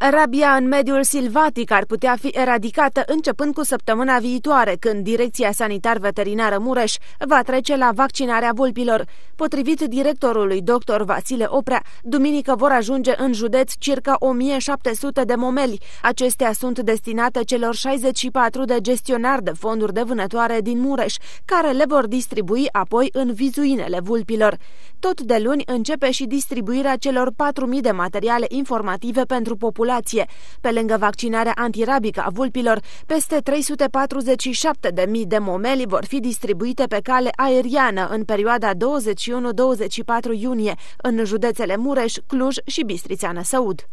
Rabia în mediul silvatic ar putea fi eradicată începând cu săptămâna viitoare, când Direcția Sanitar-Veterinară Mureș va trece la vaccinarea vulpilor. Potrivit directorului dr. Vasile Oprea, duminică vor ajunge în județ circa 1700 de momeli. Acestea sunt destinate celor 64 de gestionari de fonduri de vânătoare din Mureș, care le vor distribui apoi în vizuinele vulpilor. Tot de luni începe și distribuirea celor 4000 de materiale informative pentru populație populație. Pe lângă vaccinarea antirabică a vulpilor, peste 347.000 de momeli vor fi distribuite pe cale aeriană în perioada 21-24 iunie în județele Mureș, Cluj și Bistrița Năsăud.